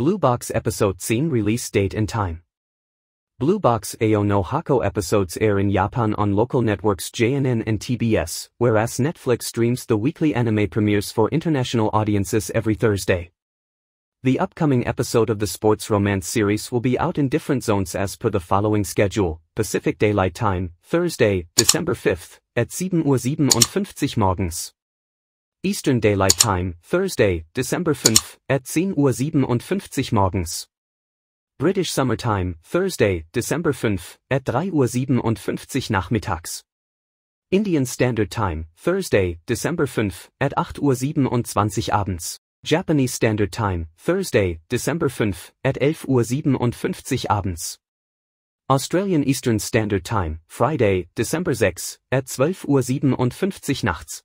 Blue Box episode scene release date and time. Blue Box Ao no Hako episodes air in Japan on local networks JNN and TBS, whereas Netflix streams the weekly anime premieres for international audiences every Thursday. The upcoming episode of the sports romance series will be out in different zones as per the following schedule, Pacific Daylight Time, Thursday, December 5th, at 7.57 Uhr morgens. Eastern Daylight Time, Thursday, December 5, at 10.57 Uhr morgens. British Summer Time, Thursday, December 5, at 3.57 Uhr nachmittags. Indian Standard Time, Thursday, December 5, at 8.27 Uhr abends. Japanese Standard Time, Thursday, December 5, at 11.57 Uhr abends. Australian Eastern Standard Time, Friday, December 6, at 12.57 Uhr nachts.